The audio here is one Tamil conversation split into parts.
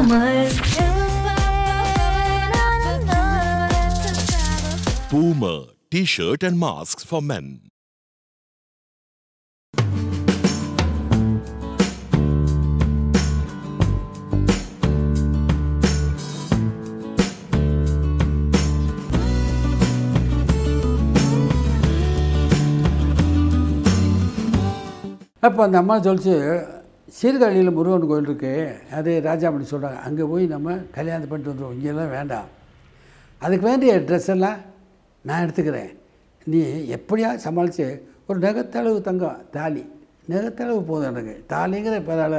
Boomer. Boomer T shirt and masks for men. அப்போ அந்த அம்மா சீர்காழியில் முருகன் கோயில் இருக்குது அது ராஜாமணி சொல்கிறாங்க அங்கே போய் நம்ம கல்யாணம் பண்ணிட்டு வந்துடுவோம் இங்கெல்லாம் வேண்டாம் அதுக்கு வேண்டிய ட்ரெஸ் எல்லாம் நான் எடுத்துக்கிறேன் நீ எப்படியா சமாளித்து ஒரு நகத்தளவு தங்கம் தாலி நகத்தளவு போதும் எனக்கு தாலிங்கிற பரவாயில்ல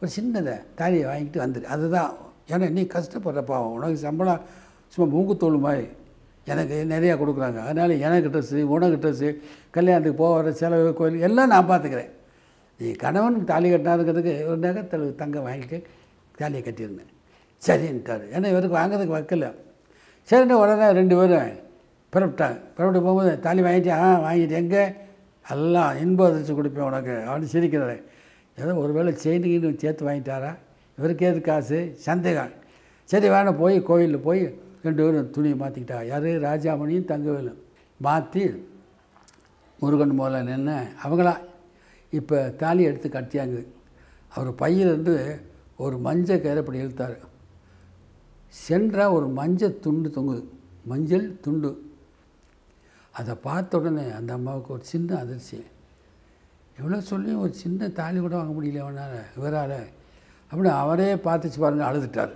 ஒரு சின்னதை தாலியை வாங்கிட்டு வந்துடு அதுதான் ஏன்னா நீ கஷ்டப்படுற பாவம் உனக்கு சம்பளம் சும்மா தோல் மாதிரி எனக்கு நிறையா கொடுக்குறாங்க அதனால் எனக்கு ட்ரெஸ்ஸு உனக்கு ட்ரெஸ்ஸு கல்யாணத்துக்கு போகிற செலவு கோயில் எல்லாம் நான் பார்த்துக்கிறேன் நீ கணவனுக்கு தாலி கட்டினாருங்கிறதுக்கு ஒரு நேரத்தில் தங்கம் வாங்கிட்டு தாலியை கட்டியிருந்தேன் சரின்ட்டார் ஏன்னா இவருக்கு வாங்கிறதுக்கு வைக்கல சரின்னு உடனே ரெண்டு பேரும் புறப்பட்டாங்க புறப்பட்டு போகும்போது தாலி வாங்கிட்டு ஆ வாங்கிட்டு எங்கே எல்லாம் இன்பம் அதிர்ச்சி கொடுப்பேன் உனக்கு அப்படின்னு சிரிக்கிறாரு ஏதோ ஒரு வேளை செயின்னு சேர்த்து வாங்கிட்டாரா இவருக்கு எது காசு சந்தேகம் சரி வேணா போய் கோயிலில் போய் ரெண்டு பேரும் துணியை மாற்றிக்கிட்டா யார் ராஜாமணியும் தங்கவேலும் மாற்றி முருகன் மூலம் நின்று அவங்களாம் இப்போ தாலி எடுத்து கட்டியாங்க அவர் பையிலேருந்து ஒரு மஞ்சள் கயிறு அப்படி இழுத்தார் சென்றால் ஒரு மஞ்சள் துண்டு தொங்குது மஞ்சள் துண்டு அதை பார்த்த உடனே அந்த அம்மாவுக்கு ஒரு சின்ன அதிர்ச்சி எவ்வளோ சொல்லி ஒரு சின்ன தாலி கூட வாங்க முடியல அவனால் இவரால் அப்படின்னு அவரே பார்த்துச்சு பாருங்கள் அழுதுட்டார்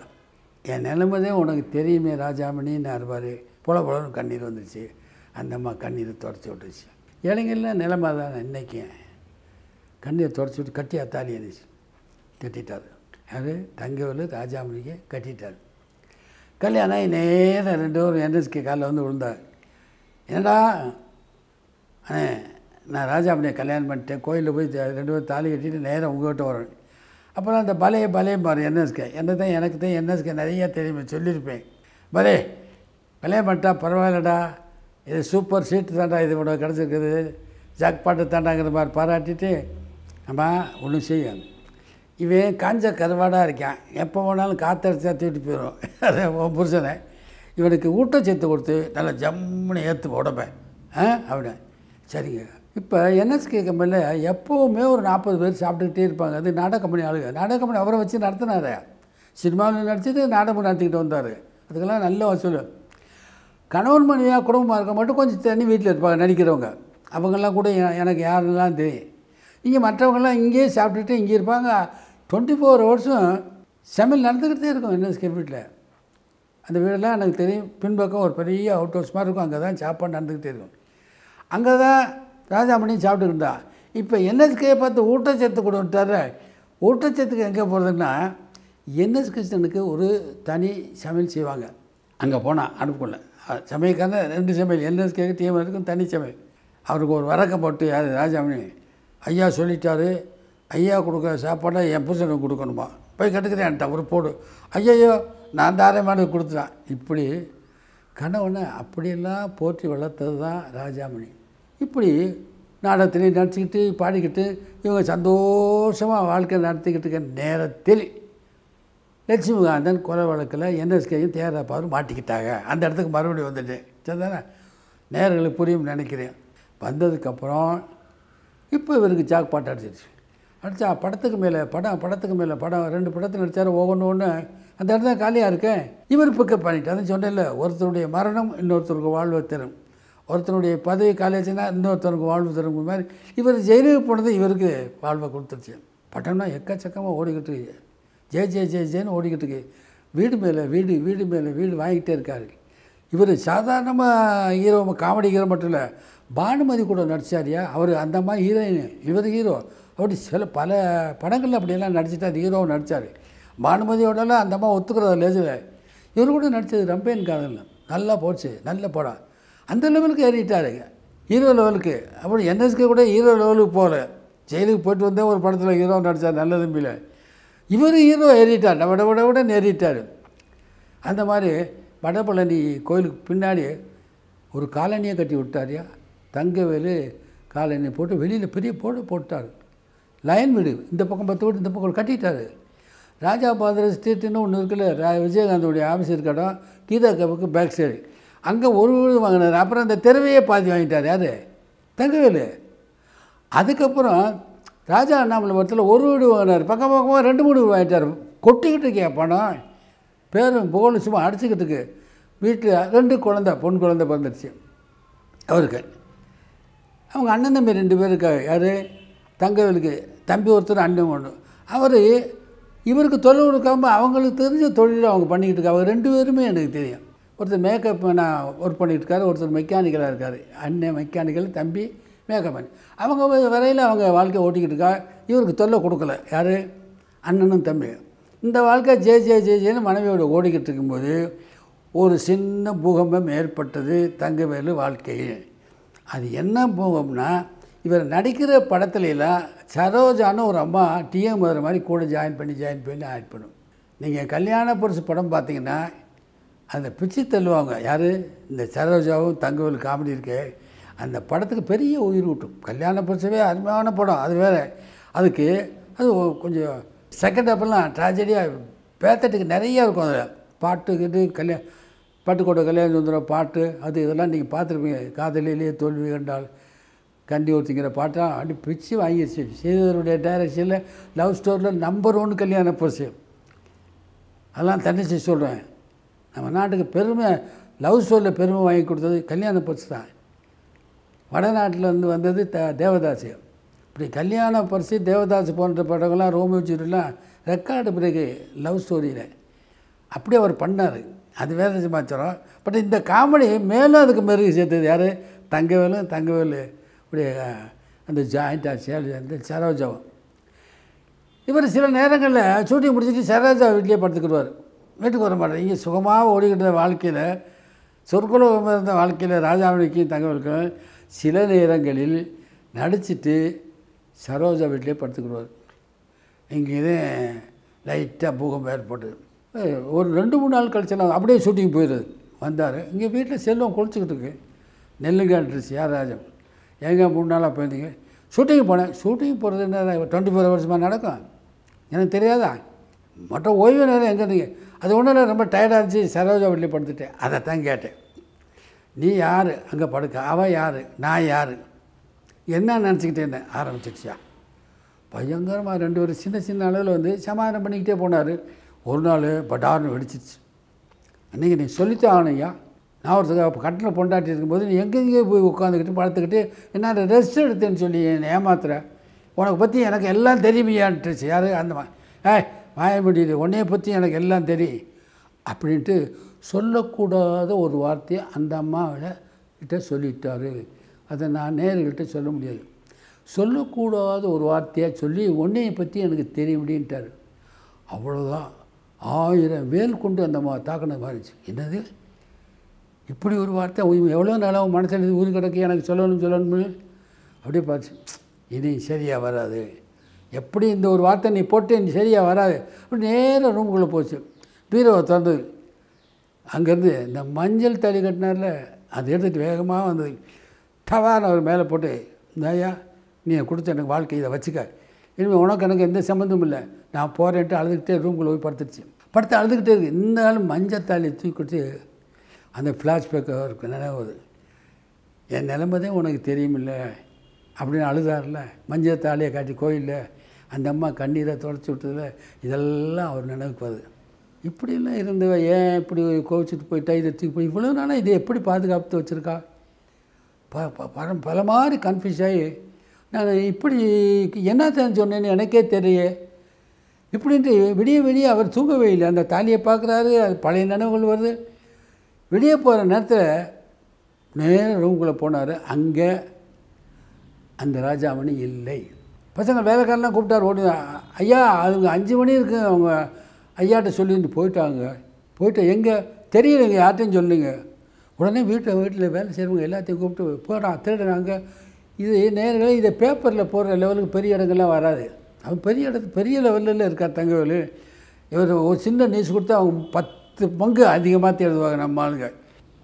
என் நிலைமதே உனக்கு தெரியுமே ராஜாமணின்னு அறுபார் புல புலன்னு கண்ணீர் வந்துச்சு அந்த அம்மா கண்ணீரை துடைச்சி விட்டுருச்சு இளைஞர்லாம் நிலைமை தான் இன்றைக்கி கண்ணை துடைச்சி விட்டு கட்டி அத்தாலி எழுந்துச்சு கட்டிட்டார் அது தங்கவில் ராஜாமணிக்கு கட்டிட்டார் கல்யாணம் ஆகி நேரம் ரெண்டு பேரும் என்எஸ்கே காலில் வந்து விழுந்தார் என்னடா அண்ணே நான் ராஜாமணியை கல்யாணம் பண்ணிட்டேன் கோயிலில் போய் ரெண்டு பேரும் தாலி கட்டிட்டு நேரம் உங்ககிட்ட வரேன் அப்புறம் அந்த பலைய பலைய பாரு என்எஸ்கே என்ன தான் எனக்கு தான் என்எஸ்கே நிறையா தெரியுமே சொல்லியிருப்பேன் பலே கல்யாணம் பண்ணிட்டா பரவாயில்லடா இது சூப்பர் சீட்டு தாண்டா இது கூட கிடச்சிருக்குது ஜாக்பாட்டு தாண்டாங்கிற மாதிரி பாராட்டிட்டு நம்ம ஒன்றும் செய்யும் இவன் காஞ்ச கருவாடாக இருக்கான் எப்போ வேணாலும் காற்றடிச்சா தூக்கிட்டு போயிடும் அது புருஷனை இவனுக்கு ஊட்டச்சத்து கொடுத்து நல்லா ஜம்முன்னு ஏற்று உடம்பை ஆ அப்படின்னு சரிங்க இப்போ என்எஸ்கே கம்பெனியில் எப்போவுமே ஒரு நாற்பது பேர் சாப்பிட்டுக்கிட்டே இருப்பாங்க அது நாடக கம்பெனி ஆளுங்க நாடக கம்பெனி அவரை வச்சு நடத்தினார் சினிமாவில் நடிச்சிட்டு நாடகம் நடத்திக்கிட்டு வந்தார் அதுக்கெல்லாம் நல்ல வசூல் கணவன் மனைவியாக குடும்பமாக இருக்க மட்டும் கொஞ்சம் தண்ணி வீட்டில் இருப்பாங்க நடிக்கிறவங்க அவங்கெல்லாம் கூட எனக்கு யாருன்னெலாம் தெரியும் இங்கே மற்றவங்களாம் இங்கேயே சாப்பிட்டுட்டு இங்கே இருப்பாங்க டுவெண்ட்டி ஃபோர் ஹவர்ஸும் சமையல் நடந்துக்கிட்டே இருக்கும் என்எஸ்கே வீட்டில் அந்த வீடெல்லாம் எனக்கு தெரியும் பின்பக்கம் ஒரு பெரிய அவுட் ஹவுஸ் மாதிரி இருக்கும் அங்கே தான் சாப்பாடு நடந்துக்கிட்டே இருக்கும் அங்கே தான் ராஜாமணி சாப்பிட்டுக்கிட்டு இருந்தா இப்போ என்எஸ்கே பார்த்து ஊட்டச்சத்து கொடுத்தாரு ஊட்டச்சத்துக்கு எங்கே போகிறதுன்னா என்எஸ் கிருஷ்ணனுக்கு ஒரு தனி சமையல் செய்வாங்க அங்கே போனால் அனுப்புக்குள்ள சமையல்காரன் ரெண்டு சமையல் என்எஸ்கேக்கு டிஎம்எஸ்க்கும் தனி சமையல் அவருக்கு ஒரு வரக்க போட்டு யார் ராஜாமணி ஐயா சொல்லிட்டார் ஐயா கொடுக்குற சாப்பாடை என் புருஷனுக்கு கொடுக்கணுமா போய் என் ஒரு போடு ஐயையோ நான் தாரமானது கொடுத்துட்டேன் இப்படி கணவனை அப்படியெல்லாம் போற்றி வளர்த்தது தான் ராஜாமணி இப்படி நாடகத்திலே நடிச்சுக்கிட்டு பாடிக்கிட்டு இவங்க சந்தோஷமாக வாழ்க்கை நடத்திக்கிட்டு இருக்க நேரத்தில் லட்சுமிகாந்தன் கொலை வழக்கில் என்எஸ்கேயும் தேராப்பாவும் மாட்டிக்கிட்டாங்க அந்த இடத்துக்கு மறுபடியும் வந்துட்டு சரிதானே நேர்களுக்கு புரியும் நினைக்கிறேன் வந்ததுக்கப்புறம் இப்போ இவருக்கு ஜாக் பாட்டு அடிச்சிருச்சு அடித்தா படத்துக்கு மேலே படம் படத்துக்கு மேலே படம் ரெண்டு படத்தில் நடித்தார் ஒவ்வொன்று ஒன்று அந்த இடத்துல காலியாக இருக்கேன் இவர் பிக்கப் பண்ணிட்டு அதான் சொன்னேன்ல ஒருத்தருடைய மரணம் இன்னொருத்தருக்கு வாழ்வு தரும் ஒருத்தருடைய பதவி காலேஜ்னா இன்னொருத்தருக்கு வாழ்வு தரும் மாதிரி இவர் ஜெயிலுக்கு போனது இவருக்கு வாழ்வை கொடுத்துருச்சு படம்னா எக்கச்சக்கமாக ஓடிக்கிட்டு இருக்கு ஜே ஜே ஜே ஜேன்னு ஓடிக்கிட்டு இருக்கு வீடு மேலே வீடு வீடு மேலே வீடு வாங்கிக்கிட்டே இருக்காரு இவர் சாதாரணமாக ஹீரோ காமெடி ஹீரோ மட்டும் இல்லை பானுமதி கூட நடித்தாரியா அவர் அந்த மாதிரி ஹீரோயின் இவர் ஹீரோ அப்படி சில பல படங்களில் அப்படியெல்லாம் நடிச்சுட்டு அது ஹீரோவை நடித்தார் பானுமதியோடலாம் அந்த மாதிரி ஒத்துக்கிறது லேசில் இவர் கூட நடித்தது ரம்பேன் காதல் நல்லா போச்சு நல்ல படம் அந்த லெவலுக்கு ஏறிட்டார் ஹீரோ லெவலுக்கு அப்படி என்எஸ்கே கூட ஹீரோ லெவலுக்கு போகல ஜெயிலுக்கு போயிட்டு வந்தே ஒரு படத்தில் ஹீரோ நடித்தார் நல்ல தம்பியில் இவர் ஹீரோ ஏறிட்டார் நம்ம விட விட நேரிட்டார் அந்த மாதிரி வடபழனி கோயிலுக்கு பின்னாடி ஒரு காலனியை கட்டி விட்டாரியா தங்கவேலு காலனி போட்டு வெளியில் பெரிய போடு போட்டார் லயன் வீடு இந்த பக்கம் பத்து வீடு இந்த பக்கம் கட்டிட்டார் ராஜா பாதர ஸ்ட்ரீட்டுன்னு ஒன்று இருக்குல்ல ரா விஜயகாந்தோடைய ஆஃபீஸ் இருக்க கீதா கபுக்கு பேக் சைடு அங்கே ஒரு வீடு வாங்கினார் அப்புறம் அந்த தெருவையே பாதி வாங்கிட்டார் யார் தங்கவேலு அதுக்கப்புறம் ராஜா அண்ணாமலை மரத்தில் ஒரு வீடு வாங்கினார் பக்கம் பக்கமாக ரெண்டு மூணு வீடு வாங்கிட்டார் கொட்டிக்கிட்டு இருக்கியா பணம் பேரும் புகழும் சும்மா அடிச்சுக்கிறதுக்கு வீட்டில் ரெண்டு குழந்த பொன் குழந்த பிறந்துடுச்சு அவருக்கு அவங்க அண்ணன் தம்பி ரெண்டு பேர் இருக்காங்க யார் தங்கவேலுக்கு தம்பி ஒருத்தர் அண்ணன் ஒன்று அவர் இவருக்கு தொழில் கொடுக்காமல் அவங்களுக்கு தெரிஞ்ச தொழில் அவங்க பண்ணிக்கிட்டு இருக்காங்க ரெண்டு பேருமே எனக்கு தெரியும் ஒருத்தர் மேக்கப் நான் ஒர்க் பண்ணிகிட்டு இருக்காரு ஒருத்தர் மெக்கானிக்கலாக இருக்கார் அண்ணன் மெக்கானிக்கல் தம்பி மேக்கப் பண்ணி அவங்க வரையில் அவங்க வாழ்க்கையை ஓட்டிக்கிட்டு இருக்கா இவருக்கு தொல்லை கொடுக்கல யார் அண்ணனும் தம்பி இந்த வாழ்க்கை ஜே ஜே ஜே ஜேன்னு மனைவியோடு ஓடிக்கிட்டு இருக்கும்போது ஒரு சின்ன பூகம்பம் ஏற்பட்டது தங்கவேலு வாழ்க்கையில் அது என்ன பூகம்னா இவர் நடிக்கிற படத்துலலாம் சரோஜான்னு ஒரு அம்மா டிஎம் முதல்ல மாதிரி கூட ஜாயின் பண்ணி ஜாயின் பண்ணி ஆட் பண்ணும் நீங்கள் கல்யாண புருஷ படம் பார்த்தீங்கன்னா அந்த பிச்சு தள்ளுவாங்க யார் இந்த சரோஜாவும் தங்கவேல் காமெடி இருக்கு அந்த படத்துக்கு பெரிய உயிர் ஊட்டும் கல்யாண புருஷவே அருமையான படம் அது வேறு அதுக்கு அது கொஞ்சம் செகண்ட் ஹாஃப்லாம் ட்ராஜடியாக பேத்தட்டுக்கு நிறைய இருக்கும் அதில் பாட்டு இது பாட்டு பட்டுக்கோட்டை கல்யாணம் சுந்தரம் பாட்டு அது இதெல்லாம் நீங்கள் பார்த்துருப்பீங்க காதலிலேயே தோல்வி கண்டால் கண்டி ஒருத்திங்கிற பாட்டெல்லாம் அப்படி பிச்சு வாங்கிடுச்சு ஸ்ரீதருடைய டைரக்ஷனில் லவ் ஸ்டோரியில் நம்பர் ஒன் கல்யாண பசு அதெல்லாம் தன்னிச்சு சொல்கிறேன் நம்ம நாட்டுக்கு பெருமை லவ் ஸ்டோரியில் பெருமை வாங்கி கொடுத்தது கல்யாண பசு தான் வடநாட்டில் வந்து வந்தது த தேவதாசியம் இப்படி கல்யாண பரிசு தேவதாஸ் போன்ற படங்கள்லாம் ரோமியோ ஜூரியெலாம் ரெக்கார்டு பிறகு லவ் ஸ்டோரியில் அப்படியே அவர் பண்ணார் அது வேறு சமாச்சாரம் பட் இந்த காமெடி மேலும் அதுக்கு மெருகு சேர்த்தது யார் தங்கவேலு தங்கவேலு இப்படி அந்த ஜாயிண்ட் ஆசியால் அந்த சரோஜாவும் இவர் சில நேரங்களில் ஷூட்டிங் முடிச்சுட்டு சரோஜா வீட்லேயே படுத்துக்கிடுவார் வீட்டுக்கு வர மாட்டார் இங்கே சுகமாக ஓடிக்கிட்ட வாழ்க்கையில் சொற்குலம் இருந்த வாழ்க்கையில் ராஜாவணிக்கும் தங்கவேலுக்கும் சில நேரங்களில் நடிச்சுட்டு சரோஜா வீட்டிலே படுத்துக்கிடுவார் இங்கே லைட்டாக பூகம்பம் ஏற்பட்டு ஒரு ரெண்டு மூணு நாள் கழிச்சு நான் அப்படியே ஷூட்டிங் போயிடுது வந்தார் இங்கே வீட்டில் செல்வம் குளிச்சுக்கிட்டு இருக்கு நெல்லுங்கான்ட்ரிஸ் யார் ராஜம் எங்கே மூணு நாளாக போயிருந்தீங்க ஷூட்டிங் போனேன் ஷூட்டிங் போகிறது என்ன டுவெண்ட்டி ஃபோர் ஹவர்ஸ்மாக நடக்கும் எனக்கு தெரியாதா மற்ற ஓய்வு நேரம் எங்கே இருந்தீங்க அது ஒன்றும் ரொம்ப டயர்டாக இருந்துச்சு சரோஜா வீட்டில் படுத்துட்டேன் அதை தான் கேட்டேன் நீ யார் அங்கே படுக்க அவன் யார் நான் யார் என்ன நினச்சிக்கிட்டே இருந்தேன் ஆரம்பிச்சிடுச்சியா பயங்கரமாக ரெண்டு பேரும் சின்ன சின்ன அளவில் வந்து சமாதானம் பண்ணிக்கிட்டே போனார் ஒரு நாள் படார்னு வெடிச்சிச்சு அன்றைக்கி நீ சொல்லித்தான் ஆனையா நான் ஒரு கட்டில் பொண்டாட்டி இருக்கும்போது நீ எங்கெங்கேயோ போய் உட்காந்துக்கிட்டு பார்த்துக்கிட்டு என்ன ரெஸ்ட் எடுத்தேன்னு சொல்லி என்னை ஏமாத்துற உனக்கு பற்றி எனக்கு எல்லாம் தெரியுமையான்ட்டுச்சு யார் அந்த மா ஏய் முடியுது உன்னைய பற்றி எனக்கு எல்லாம் தெரியும் அப்படின்ட்டு சொல்லக்கூடாத ஒரு வார்த்தையை அந்த அம்மாவில் கிட்ட சொல்லிட்டாரு அதை நான் நேர்கிட்ட சொல்ல முடியாது சொல்லக்கூடாத ஒரு வார்த்தையாக சொல்லி ஒன்றையை பற்றி எனக்கு தெரிய அப்படின்ட்டார் அவ்வளோதான் ஆயிரம் வேல் கொண்டு அந்த மா தாக்கின மாறிச்சு என்னது இப்படி ஒரு வார்த்தை எவ்வளோ நாளாக மனசில் இது கிடக்கு எனக்கு சொல்லணும் சொல்லணும்னு அப்படியே பார்த்து இனி சரியாக வராது எப்படி இந்த ஒரு வார்த்தை நீ போட்டு நீ சரியாக வராது அப்படி நேராக ரூமுக்குள்ளே போச்சு பீரோவை திறந்தது அங்கேருந்து இந்த மஞ்சள் தலை கட்டினார்ல அதை எடுத்துகிட்டு வேகமாக வந்தது டவான்னு அவர் மேலே போட்டு தாயா நீ கொடுத்த எனக்கு வாழ்க்கை இதை வச்சுக்க இனிமேல் உனக்கு எனக்கு எந்த சம்மந்தமும் இல்லை நான் போகிறேன்ட்டு அழுதுகிட்டே ரூம்குள்ளே போய் படுத்துருச்சு படுத்து அழுதுகிட்டே இருக்குது இருந்தாலும் மஞ்சத்தாலி தூக்கிட்டு அந்த ஃப்ளாஷ்பேக்காக இருக்கு நினைவுது என் நிலைமை தான் உனக்கு தெரியுமில்ல அப்படின்னு அழுதார்ல மஞ்சள் தாலியை காட்டி கோயிலில் அந்த அம்மா கண்ணீரை தொடச்சி விட்டதில் இதெல்லாம் அவர் நினைவுக்கு வருது இப்படிலாம் இருந்தவ ஏன் இப்படி கோவிச்சுட்டு போயிட்டா இதை தூக்கி போய் இவ்வளோ நாளாக இதை எப்படி பாதுகாத்து வச்சுருக்கா பரம் பல மாதிரி கன்ஃபியூஸ் ஆகி நான் இப்படி என்னத்தான் சொன்னேன்னு எனக்கே தெரிய இப்படின்ட்டு விடிய விடிய அவர் தூங்கவே இல்லை அந்த தாலியை பார்க்குறாரு அது பழைய நினைவுகள் வருது வெளியே போகிற நேரத்தில் நேர ரூம்குள்ளே போனார் அங்கே அந்த ராஜாமணி இல்லை பசங்க வேலைக்காரெலாம் கூப்பிட்டார் ஓடி ஐயா அவங்க அஞ்சு மணி இருக்கு அவங்க ஐயாட்ட சொல்லிட்டு போயிட்டாங்க போயிட்டு எங்கே தெரியலைங்க யார்கிட்டையும் சொல்லுங்கள் உடனே வீட்டில் வீட்டில் வேலை செய்கிறவங்க எல்லாத்தையும் கூப்பிட்டு போடா திருடுறாங்க இது நேர்களே இதை பேப்பரில் போடுற லெவலுக்கு பெரிய இடங்கள்லாம் வராது அவன் பெரிய இடத்து பெரிய லெவலில் இருக்கார் தங்கவேலு இவர் ஒரு சின்ன நியூஸ் கொடுத்தா அவங்க பத்து பங்கு அதிகமாக எழுதுவாங்க நம்ம ஆளுங்க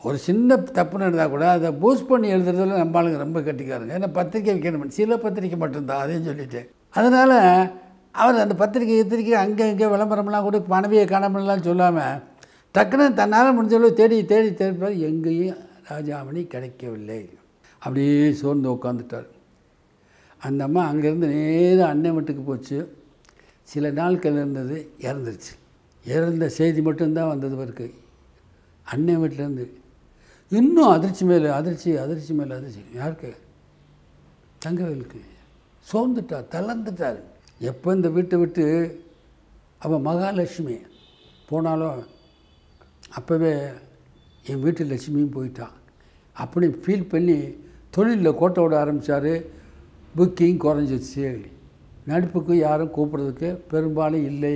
ஒரு சின்ன தப்பு நடந்தால் கூட அதை பூஸ்ட் பண்ணி எழுதுறதுல நம்ம ஆளுங்க ரொம்ப கட்டிக்காருங்க ஏன்னா பத்திரிக்கை வைக்கணும் சில பத்திரிக்கை மட்டும்தான் அதையும் சொல்லிட்டு அதனால் அவர் அந்த பத்திரிக்கை எத்திரிக்கை அங்கே இங்கே விளம்பரம்லாம் கூட பணவியை காணாமல்லாம் சொல்லாமல் டக்குன்னு தன்னால் முடிஞ்சளவு தேடி தேடி தேடிப்பார் எங்கேயும் ராஜாமணி கிடைக்கவில்லை அப்படியே சோர்ந்து உட்காந்துட்டார் அந்த அம்மா அங்கேருந்து நேராக அன்னை வீட்டுக்கு போச்சு சில நாட்கள் இருந்தது இறந்துருச்சு இறந்த செய்தி மட்டும்தான் வந்தது பிறகு அன்னை வீட்டிலேருந்து இன்னும் அதிர்ச்சி மேலே அதிர்ச்சி அதிர்ச்சி மேலே அதிர்ச்சி யாருக்கு தங்கவேலுக்கு சோர்ந்துட்டார் தளர்ந்துட்டார் எப்போ இந்த வீட்டை விட்டு அவள் மகாலட்சுமி போனாலும் அப்போவே என் வீட்டு லட்சுமியும் போயிட்டான் அப்படி ஃபீல் பண்ணி தொழிலில் கோட்டை விட ஆரம்பித்தார் புக்கிங் குறைஞ்சிச்சு நடிப்புக்கு யாரும் கூப்பிட்றதுக்கு பெரும்பாலும் இல்லை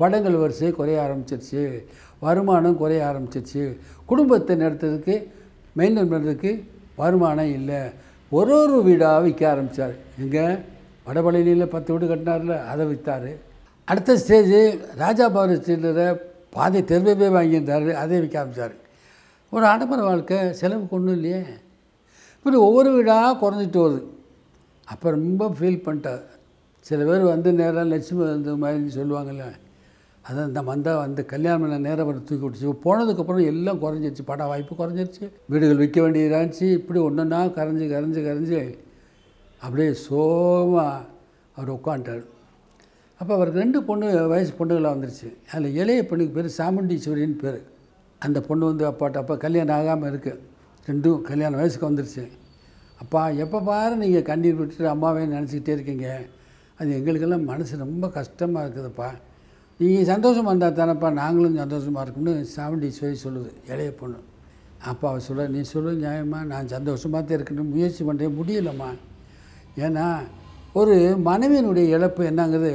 படங்கள் வரிசை குறைய ஆரம்பிச்சிருச்சு வருமானம் குறைய ஆரம்பிச்சிருச்சு குடும்பத்தை நடத்துறதுக்கு மெயின்டைன் பண்ணுறதுக்கு வருமானம் இல்லை ஒரு ஒரு வீடாக விற்க ஆரம்பித்தார் எங்கள் வடபழனியில் பத்து வீடு கட்டினார்ல அதை விற்றார் அடுத்த ஸ்டேஜ் ராஜா பவர் ஸ்ட்ரீட்டில் பாதி திரும்ப போய் வாங்கியிருந்தார் அதே விற்க ஆரம்பித்தார் ஒரு ஆடம்பர வாழ்க்கை செலவுக்கு கொண்டு இல்லையே இப்படி ஒவ்வொரு வீடாக குறைஞ்சிட்டு வருது அப்போ ரொம்ப ஃபீல் பண்ணிட்டார் சில பேர் வந்து நேராக லட்சுமி வந்த மாதிரின்னு சொல்லுவாங்கல்ல அதான் இந்த மந்தா வந்து கல்யாணம் பண்ண நேரம் வந்து தூக்கி விட்டுச்சு போனதுக்கப்புறம் எல்லாம் குறைஞ்சிருச்சு பட வாய்ப்பு குறைஞ்சிருச்சு வீடுகள் விற்க வேண்டியதாக இருந்துச்சு இப்படி ஒன்றுன்னா கரைஞ்சி கரைஞ்சி கரைஞ்சி அப்படியே சோகமாக அவர் உட்காந்துட்டார் அப்போ அவருக்கு ரெண்டு பொண்ணு வயசு பொண்ணுகளாக வந்துருச்சு அதில் இளைய பெண்ணுக்கு பேர் சாமுண்டீஸ்வரின்னு பேர் அந்த பொண்ணு வந்து அப்பாட்ட அப்போ கல்யாணம் ஆகாமல் இருக்குது ரெண்டும் கல்யாண வயசுக்கு வந்துருச்சு அப்பா எப்போ பாரு நீங்கள் கண்ணீர் விட்டுட்டு அம்மாவே நினச்சிக்கிட்டே இருக்கீங்க அது எங்களுக்கெல்லாம் மனசு ரொம்ப கஷ்டமாக இருக்குதுப்பா நீங்கள் சந்தோஷமாக இருந்தால் தானேப்பா நாங்களும் சந்தோஷமாக இருக்கும்னு சாமுண்டீஸ்வரி சொல்லுது இளைய பொண்ணு அப்பா அவள் சொல்ல நீ சொல்லு நியாயமா நான் சந்தோஷமாக தான் இருக்கணும் முயற்சி பண்ணுறேன் முடியலம்மா ஏன்னா ஒரு மனைவியினுடைய இழப்பு என்னங்கிறது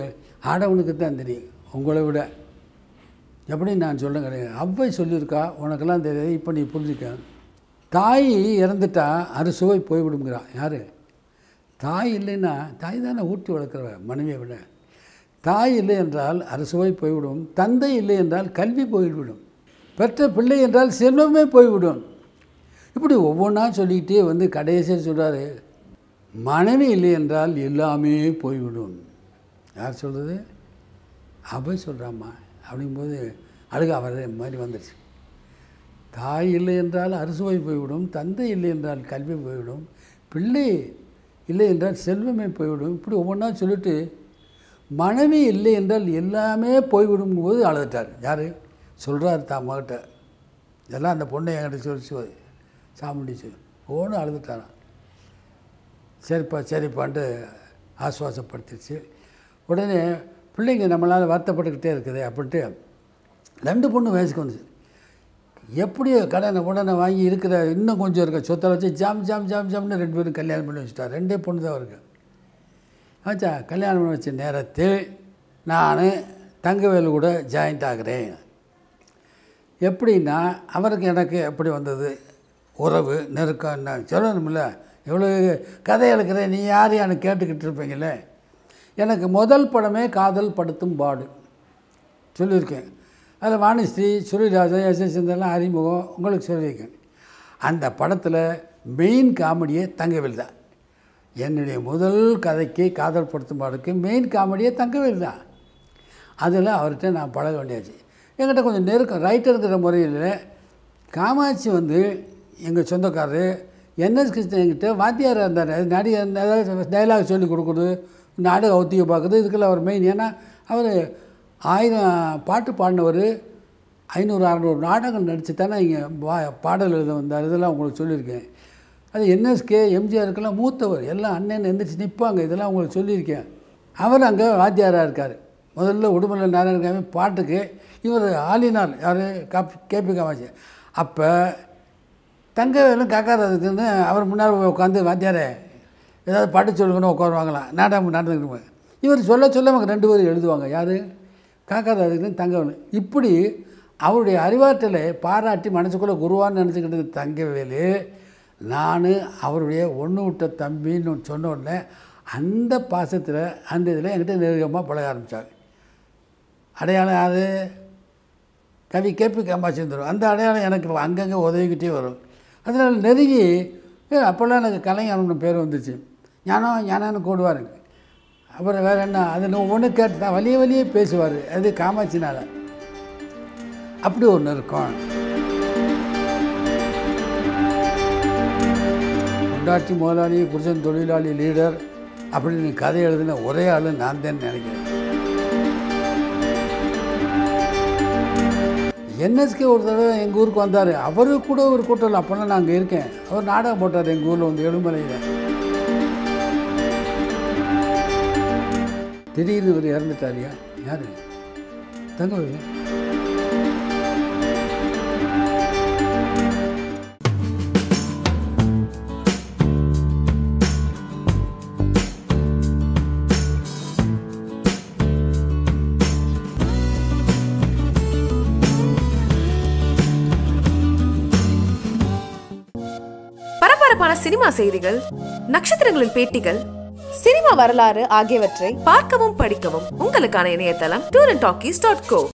ஆடவனுக்கு தான் தெரியும் உங்களை விட எப்படி நான் சொல்ல கிடையாது அவ்வை சொல்லியிருக்கா உனக்கெல்லாம் தெரியாது இப்போ நீ புரிஞ்சுக்க தாய் இறந்துட்டா சுவை போய்விடுங்கிறா யார் தாய் இல்லைன்னா தாய் தானே ஊட்டி வளர்க்குறவ மனைவியை விட தாய் இல்லை என்றால் அரசுவை போய்விடும் தந்தை இல்லை என்றால் கல்வி போய்விடும் பெற்ற பிள்ளை என்றால் செல்வமே போய்விடும் இப்படி ஒவ்வொன்றா சொல்லிக்கிட்டே வந்து கடைசியாக சொல்கிறாரு மனைவி இல்லை என்றால் எல்லாமே போய்விடும் யார் சொல்கிறது அபய் சொல்கிறாம்மா அப்படிங்கும்போது அழுக வர்ற மாதிரி வந்துடுச்சு தாய் இல்லை என்றால் அறுசுவை போய்விடும் தந்தை இல்லை என்றால் கல்வி போய்விடும் பிள்ளை இல்லை என்றால் செல்வமே போய்விடும் இப்படி ஒவ்வொன்றா சொல்லிட்டு மனைவி இல்லை என்றால் எல்லாமே போய்விடும் போது அழுதுட்டார் யார் சொல்கிறார் தான் மகிட்ட இதெல்லாம் அந்த பொண்ணை என்கிட்ட சொல்லிச்சு சாமுண்டி சொல்லி ஓன்னு அழுதுட்டாரான் சரிப்பா சரிப்பான்ட்டு ஆஸ்வாசப்படுத்திடுச்சு உடனே பிள்ளைங்க நம்மளால் வருத்தப்பட்டுக்கிட்டே இருக்குது அப்படின்ட்டு ரெண்டு பொண்ணு வயசுக்கு வந்துச்சு எப்படியோ கடனை உடனே வாங்கி இருக்கிற இன்னும் கொஞ்சம் இருக்க சொத்தை வச்சு ஜாம் ஜாம் ஜாம் ஜாம்னு ரெண்டு பேரும் கல்யாணம் பண்ணி வச்சுட்டா ரெண்டே பொண்ணு தான் இருக்கு ஆச்சா கல்யாணம் பண்ணி வச்ச நேரத்தில் நான் தங்கவேல் கூட ஜாயிண்ட் ஆகிறேன் எப்படின்னா அவருக்கு எனக்கு எப்படி வந்தது உறவு நெருக்கம் என்ன சொல்லணும்ல இவ்வளோ கதை எழுக்கிறேன் நீ யார் யான்னு கேட்டுக்கிட்டு இருப்பீங்களே எனக்கு முதல் படமே காதல் படுத்தும் பாடு சொல்லியிருக்கேன் அதில் வாணிஸ்ரீ சுரிராஜன் எஸ் எஸ் சந்திரன் அறிமுகம் உங்களுக்கு சொல்லியிருக்கேன் அந்த படத்தில் மெயின் காமெடியே தங்கவில் தான் என்னுடைய முதல் கதைக்கு காதல் படுத்தும் பாடுக்கு மெயின் காமெடியே தங்கவில் தான் அதில் அவர்கிட்ட நான் பழக வேண்டியாச்சு என்கிட்ட கொஞ்சம் நெருக்கம் ரைட்டருங்கிற முறையில் காமாட்சி வந்து எங்கள் சொந்தக்காரர் என்எஸ் கிருஷ்ணன் என்கிட்ட வாத்தியாராக இருந்தார் நடிகர் டைலாக் சொல்லி கொடுக்குறது நாடு அவுத்தியை பார்க்குது இதுக்கெல்லாம் அவர் மெயின் ஏன்னா அவர் ஆயிரம் பாட்டு பாடினவர் ஐநூறு அறநூறு நாடகம் நடித்து தானே இங்கே பா பாடல் எழுத வந்தார் இதெல்லாம் உங்களுக்கு சொல்லியிருக்கேன் அது என்எஸ்கே எம்ஜிஆருக்கெல்லாம் மூத்தவர் எல்லாம் அண்ணன் எந்திரிச்சு நிற்பாங்க இதெல்லாம் உங்களுக்கு சொல்லியிருக்கேன் அவர் அங்கே வாத்தியாராக இருக்கார் முதல்ல உடுமலை நாராயணகாமி பாட்டுக்கு இவர் ஆலினார் யார் காப் கேபி காமாஜி அப்போ தங்க வேலும் காக்காததுக்குன்னு அவர் முன்னாள் உட்காந்து வாத்தியாரே ஏதாவது பாட்டு சொல்லுங்கன்னு உட்காருவாங்களாம் நாடகம் நடந்துக்கிட்டு இவர் சொல்ல சொல்ல அவங்க ரெண்டு பேரும் எழுதுவாங்க யார் காக்காதாதுக்குன்னு தங்கவேலு இப்படி அவருடைய அறிவாற்றலை பாராட்டி மனசுக்குள்ளே குருவான்னு நினச்சிக்கிட்டு தங்கவேலு நான் அவருடைய ஒன்று விட்ட தம்பின்னு சொன்ன உடனே அந்த பாசத்தில் அந்த இதில் என்கிட்ட நெருக்கமாக பழக ஆரம்பித்தாங்க அடையாளம் யார் கவி கேபி காமாச்சந்திரம் அந்த அடையாளம் எனக்கு அங்கங்கே உதவிக்கிட்டே வரும் அதனால் நெருங்கி அப்போல்லாம் எனக்கு கலைஞர் பேர் வந்துச்சு ஞானம் ஞானம்னு கூடுவார் அப்புறம் வேறு என்ன அது ஒன்று கேட்டு தான் வலிய வழியே பேசுவார் அது காமாட்சினால் அப்படி ஒன்று இருக்கும் கொண்டாட்சி முதலாளி புருஷன் தொழிலாளி லீடர் அப்படின்னு கதை எழுதின ஒரே ஆள் நான் தான் நினைக்கிறேன் என்எஸ்கே ஒரு தடவை எங்கள் ஊருக்கு வந்தார் அவரு கூட ஒரு கூட்டம் இல்லை அப்போல்லாம் நான் அங்கே இருக்கேன் அவர் நாடகம் போட்டார் எங்கள் ஊரில் வந்து எழுமலையில் திடீர்னு ஒரு இறந்துட்டாரியா யார் தங்கவேலு பரபரப்பான சினிமா செய்திகள் நட்சத்திரங்களின் பேட்டிகள் சினிமா வரலாறு ஆகியவற்றை பார்க்கவும் படிக்கவும் உங்களுக்கான இணையதளம் tour and talkies dot go